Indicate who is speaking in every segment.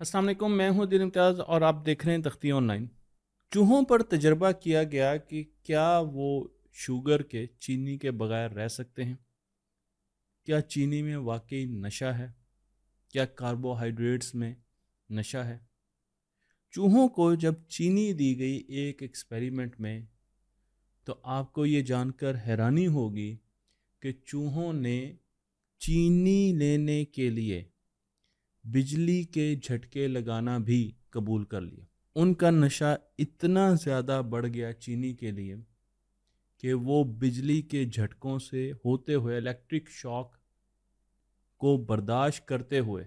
Speaker 1: असलम मैं हूं दिल इम्तियाज़ और आप देख रहे हैं तख्ती ऑनलाइन चूहों पर तजर्बा किया गया कि क्या वो शुगर के चीनी के बगैर रह सकते हैं क्या चीनी में वाकई नशा है क्या कार्बोहाइड्रेट्स में नशा है चूहों को जब चीनी दी गई एक एक्सपेरिमेंट में तो आपको ये जानकर हैरानी होगी कि चूहों ने चीनी लेने के लिए बिजली के झटके लगाना भी कबूल कर लिया उनका नशा इतना ज़्यादा बढ़ गया चीनी के लिए कि वो बिजली के झटकों से होते हुए इलेक्ट्रिक शॉक को बर्दाश्त करते हुए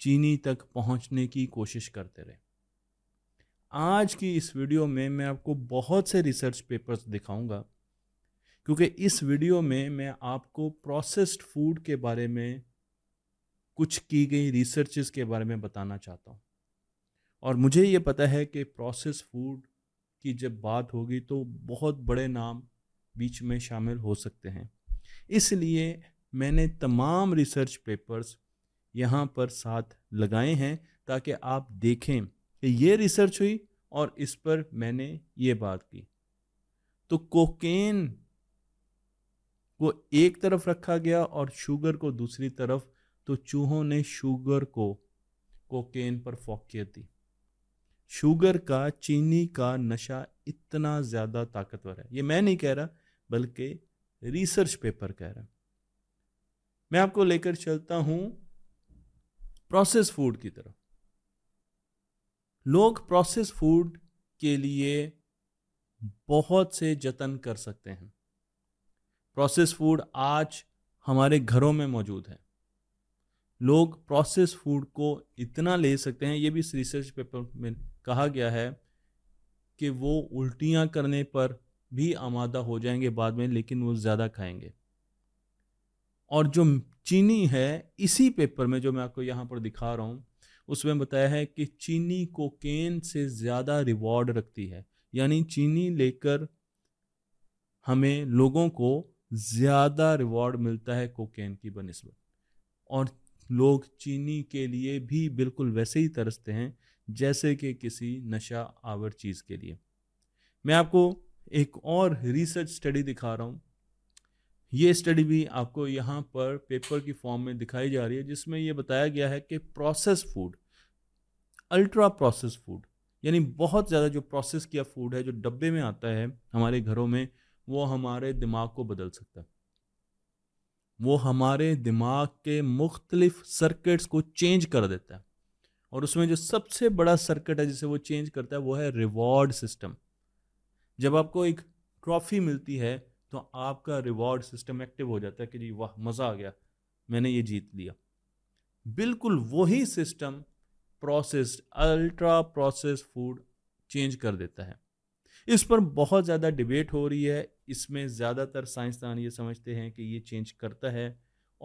Speaker 1: चीनी तक पहुंचने की कोशिश करते रहे आज की इस वीडियो में मैं आपको बहुत से रिसर्च पेपर्स दिखाऊंगा क्योंकि इस वीडियो में मैं आपको प्रोसेस्ड फूड के बारे में कुछ की गई रिसर्चेस के बारे में बताना चाहता हूँ और मुझे ये पता है कि प्रोसेस फूड की जब बात होगी तो बहुत बड़े नाम बीच में शामिल हो सकते हैं इसलिए मैंने तमाम रिसर्च पेपर्स यहाँ पर साथ लगाए हैं ताकि आप देखें कि ये रिसर्च हुई और इस पर मैंने ये बात की तो कोकेन को एक तरफ रखा गया और शुगर को दूसरी तरफ तो चूहों ने शुगर को कोकेन पर फोकियत दी शुगर का चीनी का नशा इतना ज़्यादा ताकतवर है ये मैं नहीं कह रहा बल्कि रिसर्च पेपर कह रहा मैं आपको लेकर चलता हूँ प्रोसेस फूड की तरफ लोग प्रोसेस फूड के लिए बहुत से जतन कर सकते हैं प्रोसेस फूड आज हमारे घरों में मौजूद है लोग प्रोसेस फूड को इतना ले सकते हैं ये भी इस रिसर्च पेपर में कहा गया है कि वो उल्टियाँ करने पर भी आमादा हो जाएंगे बाद में लेकिन वो ज़्यादा खाएंगे और जो चीनी है इसी पेपर में जो मैं आपको यहाँ पर दिखा रहा हूँ उसमें बताया है कि चीनी कोकेन से ज़्यादा रिवॉर्ड रखती है यानी चीनी लेकर हमें लोगों को ज़्यादा रिवॉर्ड मिलता है कोकेन की बनस्बत और लोग चीनी के लिए भी बिल्कुल वैसे ही तरसते हैं जैसे कि किसी नशा आवर चीज़ के लिए मैं आपको एक और रिसर्च स्टडी दिखा रहा हूँ ये स्टडी भी आपको यहाँ पर पेपर की फॉर्म में दिखाई जा रही है जिसमें यह बताया गया है कि process food ultra process food यानी बहुत ज़्यादा जो प्रोसेस किया फूड है जो डब्बे में आता है हमारे घरों में वो हमारे दिमाग को बदल सकता है वो हमारे दिमाग के मुख्तलिफ सर्किट्स को चेंज कर देता है और उसमें जो सबसे बड़ा सर्किट है जिसे वो चेंज करता है वो है रिवॉर्ड सिस्टम जब आपको एक ट्रॉफी मिलती है तो आपका रिवॉर्ड सिस्टम एक्टिव हो जाता है कि जी वाह मज़ा आ गया मैंने ये जीत लिया बिल्कुल वही system processed ultra process food change कर देता है इस पर बहुत ज़्यादा डिबेट हो रही है इसमें ज़्यादातर साइंसदान ये समझते हैं कि ये चेंज करता है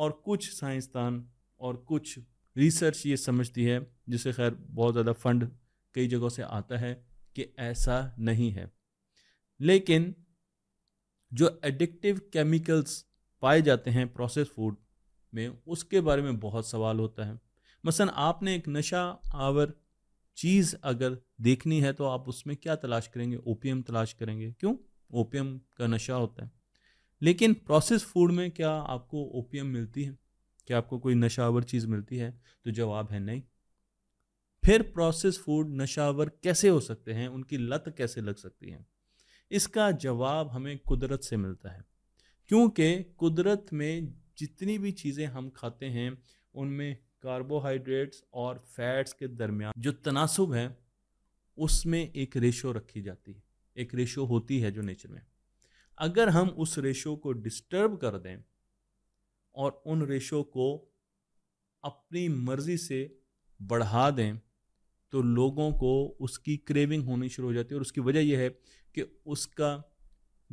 Speaker 1: और कुछ साइंसदान और कुछ रिसर्च ये समझती है जिसे खैर बहुत ज़्यादा फंड कई जगहों से आता है कि ऐसा नहीं है लेकिन जो एडिक्टिव केमिकल्स पाए जाते हैं प्रोसेस फूड में उसके बारे में बहुत सवाल होता है मसलन आपने एक नशा आवर चीज़ अगर देखनी है तो आप उसमें क्या तलाश करेंगे ओपीएम तलाश करेंगे क्यों ओपियम का नशा होता है लेकिन प्रोसेस फूड में क्या आपको ओपियम मिलती है क्या आपको कोई नशावर चीज़ मिलती है तो जवाब है नहीं फिर प्रोसेस फूड नशावर कैसे हो सकते हैं उनकी लत कैसे लग सकती है इसका जवाब हमें कुदरत से मिलता है क्योंकि कुदरत में जितनी भी चीज़ें हम खाते हैं उनमें कार्बोहाइड्रेट्स और फैट्स के दरमियान जो तनासब है उसमें एक रेशो रखी जाती है एक रेशो होती है जो नेचर में अगर हम उस रेशो को डिस्टर्ब कर दें और उन रेशो को अपनी मर्ज़ी से बढ़ा दें तो लोगों को उसकी क्रेविंग होनी शुरू हो जाती है और उसकी वजह यह है कि उसका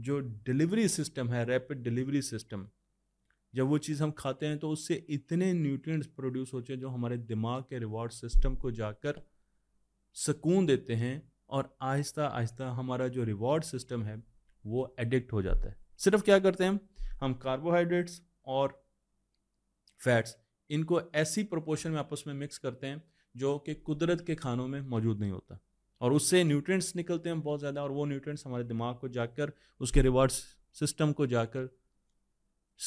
Speaker 1: जो डिलीवरी सिस्टम है रैपिड डिलीवरी सिस्टम जब वो चीज़ हम खाते हैं तो उससे इतने न्यूट्रिएंट्स प्रोड्यूस होते हैं जो हमारे दिमाग के रिवॉर्ड सिस्टम को जाकर सुकून देते हैं और आहिस्ता आहिस्ता हमारा जो रिवॉर्ड सिस्टम है वो एडिक्ट हो जाता है सिर्फ क्या करते हैं हम कार्बोहाइड्रेट्स और फैट्स इनको ऐसी प्रोपोर्शन में आपस में मिक्स करते हैं जो कि कुदरत के खानों में मौजूद नहीं होता और उससे न्यूट्रिएंट्स निकलते हैं बहुत ज़्यादा और वो न्यूट्रिएंट्स हमारे दिमाग को जाकर उसके रिवॉर्ड सिस्टम को जाकर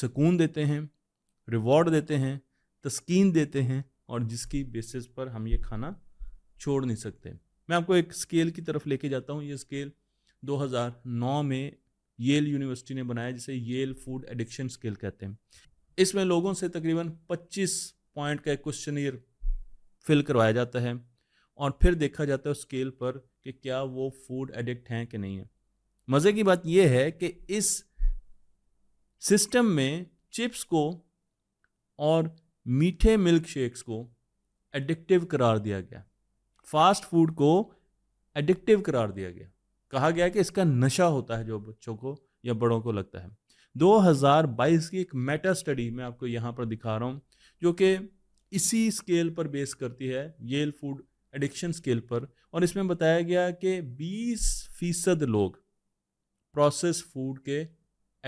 Speaker 1: सुकून देते हैं रिवॉर्ड देते हैं तस्कीन देते हैं और जिसकी बेसिस पर हम ये खाना छोड़ नहीं सकते मैं आपको एक स्केल की तरफ लेके जाता हूँ ये स्केल 2009 में येल यूनिवर्सिटी ने बनाया जिसे येल फूड एडिक्शन स्केल कहते हैं इसमें लोगों से तकरीबन 25 पॉइंट का एक क्वेश्चन फिल करवाया जाता है और फिर देखा जाता है स्केल पर कि क्या वो फूड एडिक्ट हैं कि नहीं है मज़े की बात यह है कि इस सिस्टम में चिप्स को और मीठे मिल्क शेक्स को एडिक्टिव करार दिया गया फास्ट फूड को एडिक्टिव करार दिया गया कहा गया कि इसका नशा होता है जो बच्चों को या बड़ों को लगता है 2022 की एक मेटा स्टडी मैं आपको यहाँ पर दिखा रहा हूँ जो कि इसी स्केल पर बेस करती है येल फूड एडिक्शन स्केल पर और इसमें बताया गया कि 20 फीसद लोग प्रोसेस फूड के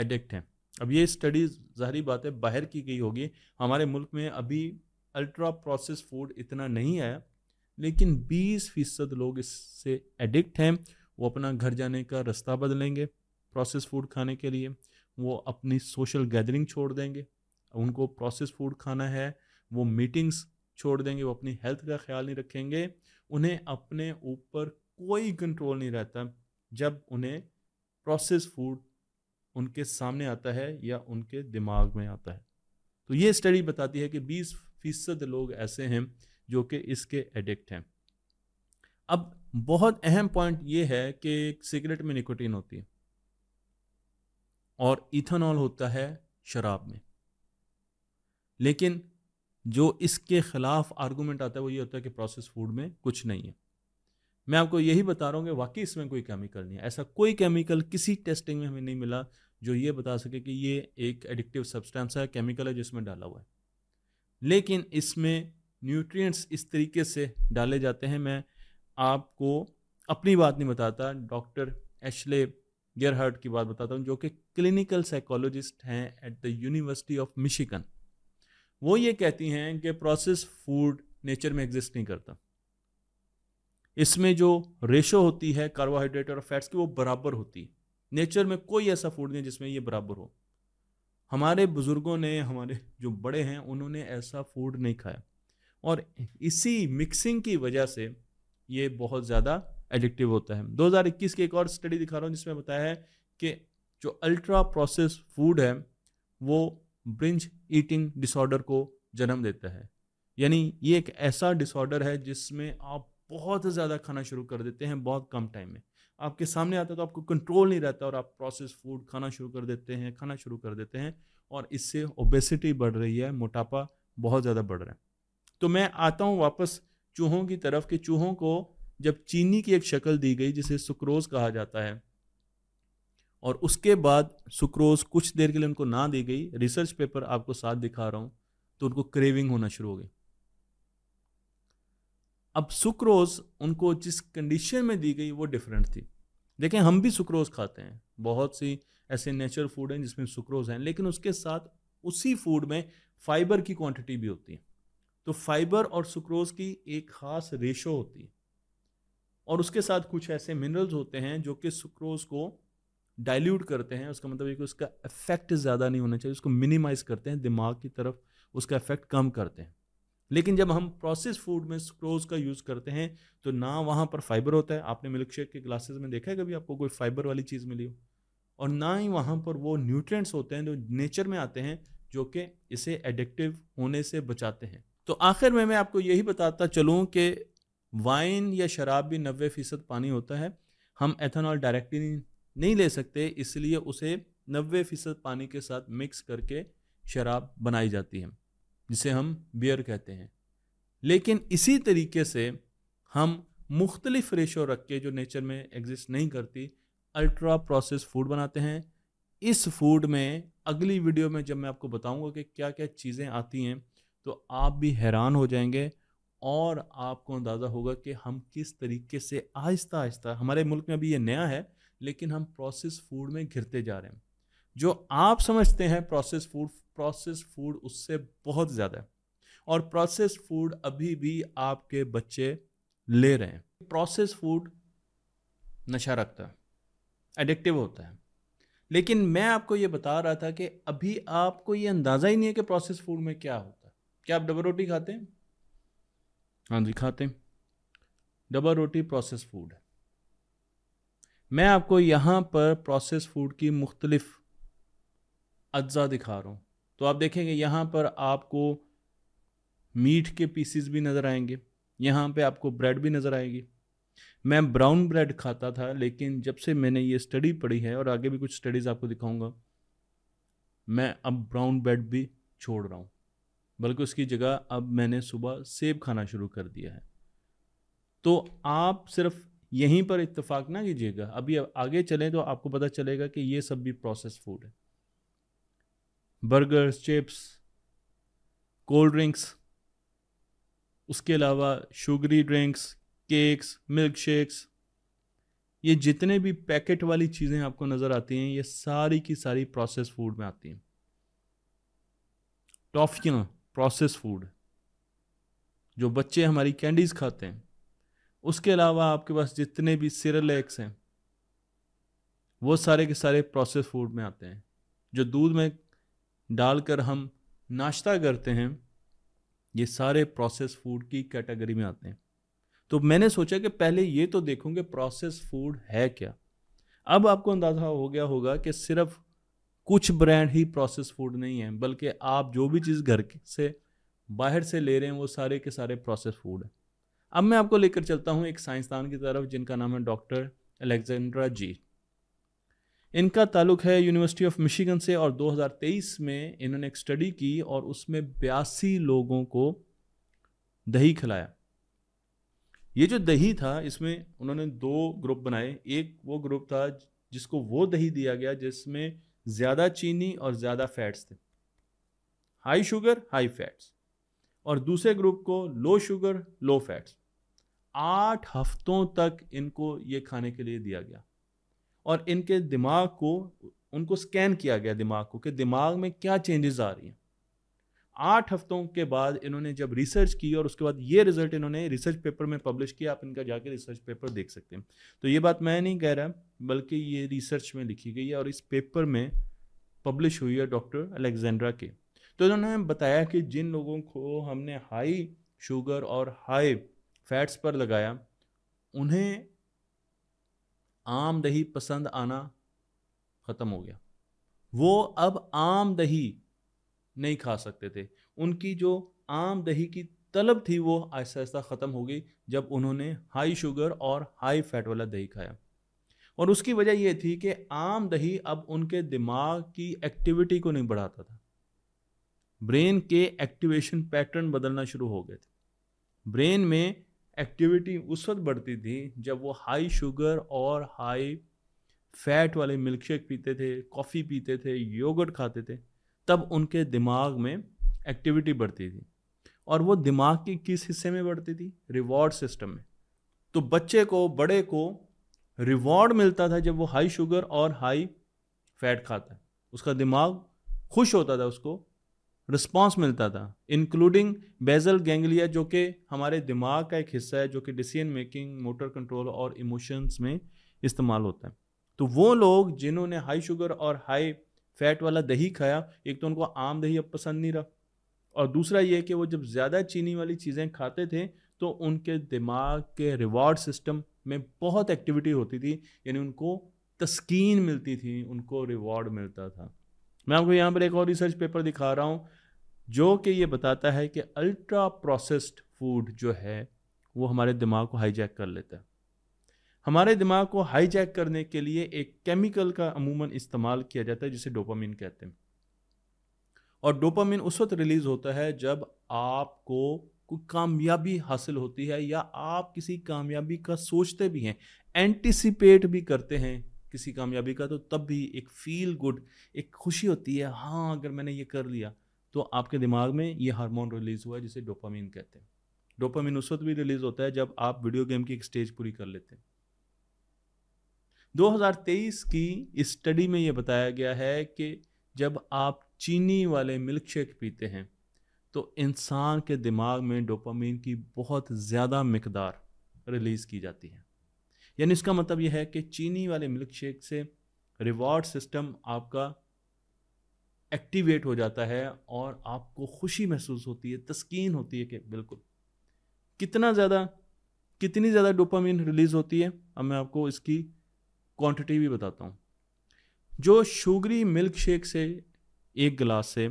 Speaker 1: एडिक्ट हैं अब ये स्टडी ज़ाहरी बात है बाहर की गई होगी हमारे मुल्क में अभी अल्ट्रा प्रोसेस फूड इतना नहीं आया लेकिन 20 फीसद लोग इससे एडिक्ट हैं वो अपना घर जाने का रास्ता बदलेंगे प्रोसेस फूड खाने के लिए वो अपनी सोशल गैदरिंग छोड़ देंगे उनको प्रोसेस फूड खाना है वो मीटिंग्स छोड़ देंगे वो अपनी हेल्थ का ख्याल नहीं रखेंगे उन्हें अपने ऊपर कोई कंट्रोल नहीं रहता जब उन्हें प्रोसेस फूड उनके सामने आता है या उनके दिमाग में आता है तो ये स्टडी बताती है कि 20 फीसद लोग ऐसे हैं जो कि इसके एडिक्ट हैं अब बहुत अहम पॉइंट ये है कि सिगरेट में निकोटीन होती है और इथेनॉल होता है शराब में लेकिन जो इसके ख़िलाफ़ आर्गूमेंट आता है वो ये होता है कि प्रोसेस फूड में कुछ नहीं है मैं आपको यही बता रहा हूँ कि वाकई इसमें कोई केमिकल नहीं है ऐसा कोई केमिकल किसी टेस्टिंग में हमें नहीं मिला जो ये बता सके कि ये एक एडिक्टिव सब्सटेंस है केमिकल है जिसमें डाला हुआ है लेकिन इसमें न्यूट्रिएंट्स इस तरीके से डाले जाते हैं मैं आपको अपनी बात नहीं बताता डॉक्टर एशले गेयरहर्ट की बात बताता हूँ जो कि क्लिनिकल साइकोलॉजिस्ट हैं at the university of Michigan वो ये कहती हैं कि प्रोसेस फूड नेचर में एग्जिस्ट नहीं करता इसमें जो रेशो होती है कार्बोहाइड्रेट और फैट्स की वो बराबर होती है नेचर में कोई ऐसा फूड नहीं जिसमें ये बराबर हो हमारे बुज़ुर्गों ने हमारे जो बड़े हैं उन्होंने ऐसा फूड नहीं खाया और इसी मिक्सिंग की वजह से ये बहुत ज़्यादा एडिक्टिव होता है 2021 की एक और स्टडी दिखा रहा हूँ जिसमें बताया है कि जो अल्ट्रा प्रोसेस फूड है वो ब्रिंज ईटिंग डिसऑर्डर को जन्म देता है यानी ये एक ऐसा डिसऑर्डर है जिसमें आप बहुत ज़्यादा खाना शुरू कर देते हैं बहुत कम टाइम में आपके सामने आता है तो आपको कंट्रोल नहीं रहता और आप प्रोसेस फूड खाना शुरू कर देते हैं खाना शुरू कर देते हैं और इससे ओबेसिटी बढ़ रही है मोटापा बहुत ज़्यादा बढ़ रहा है तो मैं आता हूँ वापस चूहों की तरफ कि चूहों को जब चीनी की एक शक्ल दी गई जिसे सुक्रोज कहा जाता है और उसके बाद सुक्रोज कुछ देर के लिए उनको ना दी गई रिसर्च पेपर आपको साथ दिखा रहा हूँ तो उनको क्रेविंग होना शुरू हो गई अब सुक्रोज उनको जिस कंडीशन में दी गई वो डिफरेंट थी देखें हम भी सुक्रोज खाते हैं बहुत सी ऐसे नेचुरल फूड हैं जिसमें सुक्रोज हैं लेकिन उसके साथ उसी फूड में फाइबर की क्वांटिटी भी होती है तो फाइबर और सुक्रोज की एक ख़ास रेशो होती है और उसके साथ कुछ ऐसे मिनरल्स होते हैं जो कि सुक्रोज को डाइल्यूट करते हैं उसका मतलब कि उसका इफेक्ट ज़्यादा नहीं होना चाहिए उसको मिनिमाइज़ करते हैं दिमाग की तरफ उसका इफेक्ट कम करते हैं लेकिन जब हम प्रोसेस फूड में सुक्रोज का यूज़ करते हैं तो ना वहाँ पर फाइबर होता है आपने मिल्क शेक के ग्लासेस में देखा है कभी आपको कोई फाइबर वाली चीज़ मिली हो और ना ही वहाँ पर वो न्यूट्रिएंट्स होते हैं जो नेचर में आते हैं जो कि इसे एडिक्टिव होने से बचाते हैं तो आखिर में मैं आपको यही बताता चलूँ कि वाइन या शराब भी नबे फ़ीसद पानी होता है हम एथेनॉल डायरेक्टली नहीं ले सकते इसलिए उसे नबे फ़ीसद पानी के साथ मिक्स करके शराब बनाई जाती है जिसे हम बियर कहते हैं लेकिन इसी तरीके से हम मुख्तलिफ रेशो रख के जो नेचर में एग्जिस्ट नहीं करती अल्ट्रा प्रोसेस फूड बनाते हैं इस फूड में अगली वीडियो में जब मैं आपको बताऊंगा कि क्या क्या चीज़ें आती हैं तो आप भी हैरान हो जाएंगे और आपको अंदाज़ा होगा कि हम किस तरीके से आहिस्ता आहिस्ता हमारे मुल्क में अभी ये नया है लेकिन हम प्रोसेस फूड में घिरते जा रहे हैं जो आप समझते हैं प्रोसेस फूड प्रोसेस फूड उससे बहुत ज़्यादा है और प्रोसेस फूड अभी भी आपके बच्चे ले रहे हैं प्रोसेस फूड नशा रखता है एडिक्टिव होता है लेकिन मैं आपको ये बता रहा था कि अभी आपको ये अंदाज़ा ही नहीं है कि प्रोसेस फूड में क्या हो क्या आप डबल रोटी खाते हैं हाँ जी खाते हैं डबल रोटी प्रोसेस फूड है मैं आपको यहाँ पर प्रोसेस फूड की मुख्तलिफ अज्जा दिखा रहा हूँ तो आप देखेंगे यहाँ पर आपको मीट के पीसीस भी नज़र आएंगे यहाँ पे आपको ब्रेड भी नज़र आएगी मैं ब्राउन ब्रेड खाता था लेकिन जब से मैंने ये स्टडी पढ़ी है और आगे भी कुछ स्टडीज़ आपको दिखाऊंगा मैं अब ब्राउन ब्रेड भी छोड़ रहा हूँ बल्कि उसकी जगह अब मैंने सुबह सेब खाना शुरू कर दिया है तो आप सिर्फ यहीं पर इत्तेफाक ना कीजिएगा अभी आगे चलें तो आपको पता चलेगा कि ये सब भी प्रोसेस फूड है बर्गर्स चिप्स कोल्ड ड्रिंक्स उसके अलावा sugary drinks cakes milk shakes ये जितने भी पैकेट वाली चीज़ें आपको नज़र आती हैं ये सारी की सारी प्रोसेस फूड में आती हैं टॉफ़ियाँ प्रोसेस फूड जो बच्चे हमारी कैंडीज खाते हैं उसके अलावा आपके पास जितने भी सिरलैक्स हैं वो सारे के सारे प्रोसेस फूड में आते हैं जो दूध में डालकर हम नाश्ता करते हैं ये सारे प्रोसेस फूड की कैटेगरी में आते हैं तो मैंने सोचा कि पहले ये तो देखूँ कि प्रोसेस फूड है क्या अब आपको अंदाज़ा हो गया होगा कि सिर्फ कुछ ब्रांड ही प्रोसेस फूड नहीं है बल्कि आप जो भी चीज़ घर से बाहर से ले रहे हैं वो सारे के सारे प्रोसेस फूड है अब मैं आपको लेकर चलता हूँ एक साइंसदान की तरफ जिनका नाम है डॉक्टर अलेक्जेंड्रा जी इनका ताल्लुक है यूनिवर्सिटी ऑफ मिशिगन से और 2023 में इन्होंने एक स्टडी की और उसमें बयासी लोगों को दही खिलाया ये जो दही था इसमें उन्होंने दो ग्रुप बनाए एक वो ग्रुप था जिसको वो दही दिया गया जिसमें ज़्यादा चीनी और ज़्यादा फैट्स थे हाई शुगर हाई फैट्स और दूसरे ग्रुप को लो शुगर लो फैट्स आठ हफ्तों तक इनको ये खाने के लिए दिया गया और इनके दिमाग को उनको स्कैन किया गया दिमाग को कि दिमाग में क्या चेंजेस आ रही हैं आठ हफ्तों के बाद इन्होंने जब रिसर्च की और उसके बाद ये रिजल्ट इन्होंने रिसर्च पेपर में पब्लिश किया आप इनका जाके रिसर्च पेपर देख सकते हैं तो ये बात मैं नहीं कह रहा बल्कि ये रिसर्च में लिखी गई है और इस पेपर में पब्लिश हुई है डॉक्टर अलेक्जेंड्रा के तो इन्होंने बताया कि जिन लोगों को हमने हाई शुगर और हाई फैट्स पर लगाया उन्हें आम दही पसंद आना ख़त्म हो गया वो अब आम दही नहीं खा सकते थे उनकी जो आम दही की तलब थी वो आहिस्ता आहिस्ता ख़त्म हो गई जब उन्होंने हाई शुगर और हाई फैट वाला दही खाया और उसकी वजह यह थी कि आम दही अब उनके दिमाग की एक्टिविटी को नहीं बढ़ाता था ब्रेन के एक्टिवेशन पैटर्न बदलना शुरू हो गए थे ब्रेन में एक्टिविटी उस वक्त बढ़ती थी जब वो हाई शुगर और हाई फैट वाले मिल्कशेक पीते थे कॉफ़ी पीते थे योगर्ट खाते थे तब उनके दिमाग में एक्टिविटी बढ़ती थी और वो दिमाग की किस हिस्से में बढ़ती थी रिवॉर्ड सिस्टम में तो बच्चे को बड़े को रिवॉर्ड मिलता था जब वो हाई शुगर और हाई फैट खाता है उसका दिमाग खुश होता था उसको रिस्पॉन्स मिलता था इंक्लूडिंग बेजल गेंगलिया जो कि हमारे दिमाग का एक हिस्सा है जो कि डिसीजन मेकिंग मोटर कंट्रोल और इमोशंस में इस्तेमाल होता है तो वो लोग जिन्होंने हाई शुगर और हाई फैट वाला दही खाया एक तो उनको आम दही अब पसंद नहीं रहा और दूसरा ये कि वो जब ज़्यादा चीनी वाली चीज़ें खाते थे तो उनके दिमाग के रिवॉर्ड सिस्टम में बहुत एक्टिविटी होती थी यानी उनको तस्कीन मिलती थी उनको रिवॉर्ड मिलता था मैं आपको यहाँ पर एक और रिसर्च पेपर दिखा रहा हूँ जो कि ये बताता है कि अल्ट्रा प्रोसेस्ड फूड जो है वो हमारे दिमाग को हाईजैक कर लेता है हमारे दिमाग को हाईजैक करने के लिए एक केमिकल का अमूमन इस्तेमाल किया जाता है जिसे डोपामिन कहते हैं और डोपामिन उस वक्त रिलीज होता है जब आपको कोई कामयाबी हासिल होती है या आप किसी कामयाबी का सोचते भी हैं एंटिसिपेट भी करते हैं किसी कामयाबी का तो तब भी एक फील गुड एक खुशी होती है हाँ अगर मैंने ये कर लिया तो आपके दिमाग में ये हार्मोन रिलीज़ हुआ है जिसे डोपामिन कहते हैं डोपामिन उस वक्त भी रिलीज़ होता है जब आप वीडियो गेम की एक स्टेज पूरी कर लेते हैं 2023 की स्टडी में ये बताया गया है कि जब आप चीनी वाले मिल्क शेक पीते हैं तो इंसान के दिमाग में डोपामीन की बहुत ज़्यादा मकदार रिलीज़ की जाती है यानी इसका मतलब यह है कि चीनी वाले मिल्क शेक से रिवॉर्ड सिस्टम आपका एक्टिवेट हो जाता है और आपको खुशी महसूस होती है तस्कीन होती है कि बिल्कुल कितना ज़्यादा कितनी ज़्यादा डोपामीन रिलीज़ होती है अब मैं आपको इसकी क्वांटिटी भी बताता हूँ जो शुगरी मिल्क शेक से एक गिलास से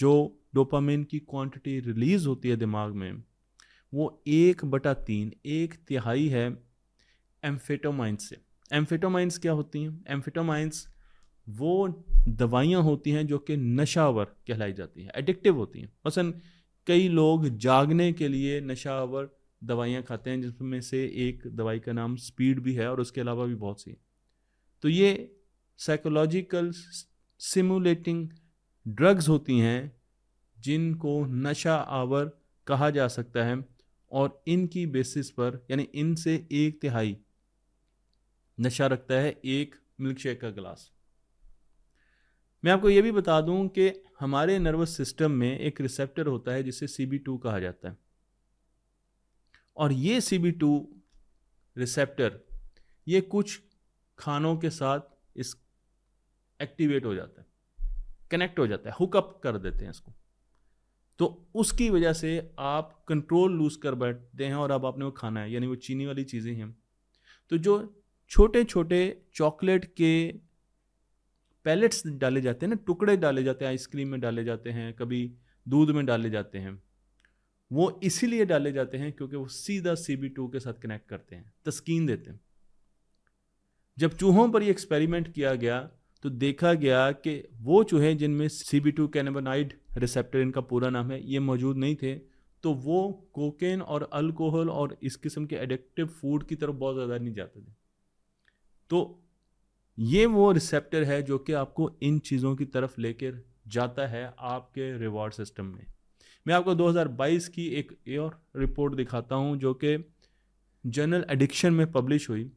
Speaker 1: जो डोपामिन की क्वांटिटी रिलीज़ होती है दिमाग में वो एक बटा तीन एक तिहाई है एम्फेटोमाइंस से एम्फेटोमाइंस क्या होती हैं एम्फेटोमाइंस वो दवाइयाँ होती हैं जो कि नशावर कहलाई जाती हैं एडिक्टिव होती हैं मसन कई लोग जागने के लिए नशावर दवाइयाँ खाते हैं जिसमें से एक दवाई का नाम स्पीड भी है और उसके अलावा भी बहुत सी हैं तो ये साइकोलॉजिकल सिमुलेटिंग ड्रग्स होती हैं जिनको नशा आवर कहा जा सकता है और इनकी बेसिस पर यानी इनसे एक तिहाई नशा रखता है एक मिल्क शेक का गिलास मैं आपको ये भी बता दूं कि हमारे नर्वस सिस्टम में एक रिसेप्टर होता है जिसे सी बी टू कहा जाता है और ये सी बी टू रिसेप्टर ये कुछ खानों के साथ इस एक्टिवेट हो जाता है कनेक्ट हो जाता है हुकअप कर देते हैं इसको तो उसकी वजह से आप कंट्रोल लूज कर बैठते हैं और अब आपने वो खाना है यानी वो चीनी वाली चीज़ें हैं तो जो छोटे छोटे चॉकलेट के पैलेट्स डाले जाते हैं ना टुकड़े डाले जाते हैं आइसक्रीम में डाले जाते हैं कभी दूध में डाले जाते हैं वो इसीलिए डाले जाते हैं क्योंकि वो सीधा सी बी टू के साथ कनेक्ट करते हैं तस्कीन देते हैं जब चूहों पर ये एक्सपेरिमेंट किया गया तो देखा गया कि वो चूहे जिनमें C B two cannabinoid receptor इनका पूरा नाम है ये मौजूद नहीं थे तो वो कोकेन और अल्कोहल और इस किस्म के एडिक्टिव फूड की तरफ बहुत ज़्यादा नहीं जाते थे तो ये वो रिसेप्टर है जो कि आपको इन चीज़ों की तरफ लेकर जाता है आपके रिवॉर्ड सिस्टम में मैं आपको 2022 की एक और रिपोर्ट दिखाता हूँ जो कि जनरल एडिक्शन में पब्लिश हुई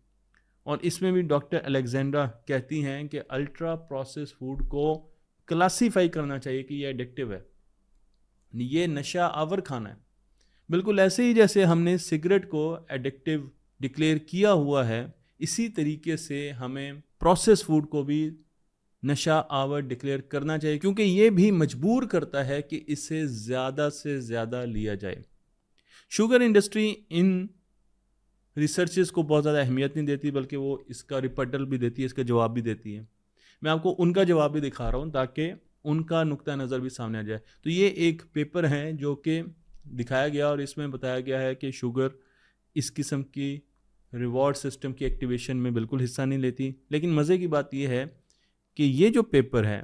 Speaker 1: और इसमें भी डॉक्टर अलेक्जेंड्रा कहती हैं कि अल्ट्रा प्रोसेस फूड को क्लासीफाई करना चाहिए कि ये एडिक्टिव है ये नशा आवर खाना है बिल्कुल ऐसे ही जैसे हमने सिगरेट को एडिक्टिव डिक्लेयर किया हुआ है इसी तरीके से हमें प्रोसेस फूड को भी नशा आवर डिक्लेयर करना चाहिए क्योंकि ये भी मजबूर करता है कि इसे ज़्यादा से ज़्यादा लिया जाए शुगर इंडस्ट्री इन रिसर्च को बहुत ज़्यादा अहमियत नहीं देती बल्कि वो इसका रिपटल भी देती है इसका जवाब भी देती है मैं आपको उनका जवाब भी दिखा रहा हूँ ताकि उनका नुकतः नज़र भी सामने आ जाए तो ये एक पेपर है जो कि दिखाया गया और इसमें बताया गया है कि शुगर इस किस्म की रिवॉर्ड सिस्टम की एक्टिवेशन में बिल्कुल हिस्सा नहीं लेती लेकिन मज़े की बात यह है कि ये जो पेपर है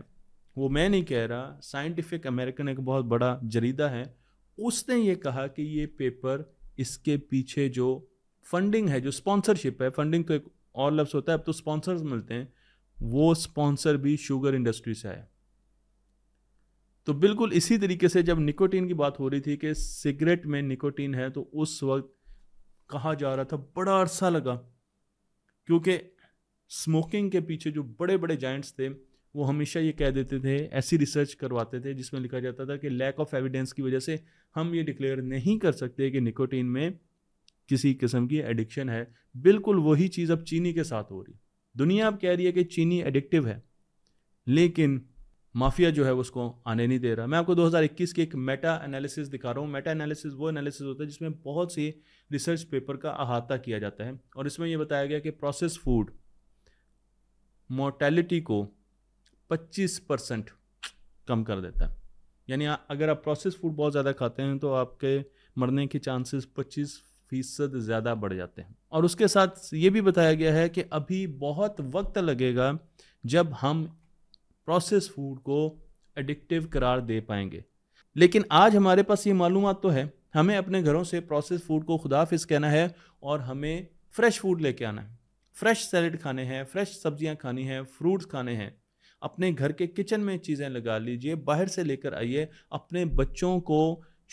Speaker 1: वो मैं नहीं कह रहा साइंटिफिक अमेरिकन एक बहुत बड़ा जरीदा है उसने ये कहा कि ये पेपर इसके पीछे जो फंडिंग है जो स्पॉन्सरशिप है फंडिंग तो एक और लफ्स होता है अब तो स्पॉन्सर्स मिलते हैं वो स्पॉन्सर भी शुगर इंडस्ट्री से आया तो बिल्कुल इसी तरीके से जब निकोटीन की बात हो रही थी कि सिगरेट में निकोटीन है तो उस वक्त कहा जा रहा था बड़ा अरसा लगा क्योंकि स्मोकिंग के पीछे जो बड़े बड़े जाइंट्स थे वो हमेशा ये कह देते थे ऐसी रिसर्च करवाते थे जिसमें लिखा जाता था कि लैक ऑफ एविडेंस की वजह से हम ये डिक्लेयर नहीं कर सकते कि निकोटीन में किसी किस्म की एडिक्शन है बिल्कुल वही चीज़ अब चीनी के साथ हो रही दुनिया अब कह रही है कि चीनी एडिक्टिव है लेकिन माफिया जो है उसको आने नहीं दे रहा मैं आपको 2021 के एक मेटा एनालिसिस दिखा रहा हूँ मेटा एनालिसिस वो एनालिसिस होता है जिसमें बहुत सी रिसर्च पेपर का अहाता किया जाता है और इसमें यह बताया गया कि प्रोसेस फूड मोर्टेलिटी को 25 परसेंट कम कर देता है यानी अगर आप प्रोसेस फूड बहुत ज़्यादा खाते हैं तो आपके मरने के चांसेस 25 फीसद ज़्यादा बढ़ जाते हैं और उसके साथ ये भी बताया गया है कि अभी बहुत वक्त लगेगा जब हम प्रोसेस फूड को एडिक्टिव करार दे पाएंगे लेकिन आज हमारे पास ये मालूम तो है हमें अपने घरों से प्रोसेस फूड को खुदाफिज कहना है और हमें फ्रेश फूड लेके आना है फ्रेश सैलड खाने हैं फ्रेश सब्जियां खानी हैं फ्रूट्स खाने हैं अपने घर के किचन में चीज़ें लगा लीजिए बाहर से लेकर आइए अपने बच्चों को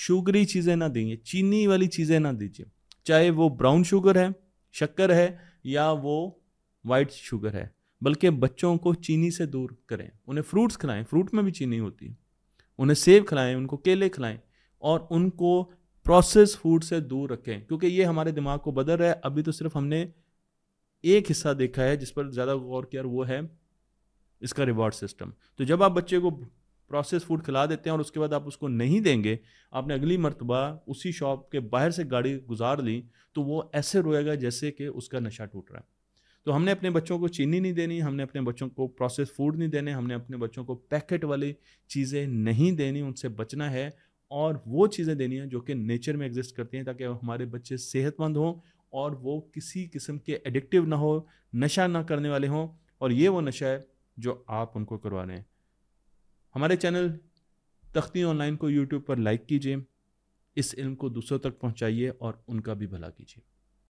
Speaker 1: शुगरी चीज़ें ना दीजिए चीनी वाली चीज़ें ना दीजिए चाहे वो ब्राउन शुगर है शक्कर है या वो वाइट शुगर है बल्कि बच्चों को चीनी से दूर करें उन्हें फ्रूट्स खिलाएं फ्रूट में भी चीनी होती है उन्हें सेब खिलाएं उनको केले खिलाएं और उनको प्रोसेस फूड से दूर रखें क्योंकि ये हमारे दिमाग को बदल रहा है अभी तो सिर्फ हमने एक हिस्सा देखा है जिस पर ज़्यादा गौर किया वो है इसका रिवॉर्ड सिस्टम तो जब आप बच्चे को प्रोसेस फूड खिला देते हैं और उसके बाद आप उसको नहीं देंगे आपने अगली मरतबा उसी शॉप के बाहर से गाड़ी गुजार ली तो वो ऐसे रोएगा जैसे कि उसका नशा टूट रहा है तो हमने अपने बच्चों को चीनी नहीं देनी हमने अपने बच्चों को प्रोसेस फूड नहीं देने हमने अपने बच्चों को पैकेट वाली चीज़ें नहीं देनी उनसे बचना है और वो चीज़ें देनी है जो कि नेचर में एग्जिस्ट करती हैं ताकि हमारे बच्चे सेहतमंद हों और वो किसी किस्म के एडिक्टिव ना हो नशा ना करने वाले हों और ये वो नशा है जो आप उनको करवा रहे हैं हमारे चैनल तख्ती ऑनलाइन को यूट्यूब पर लाइक कीजिए इस इल्म को दूसरों तक पहुँचाइए और उनका भी भला कीजिए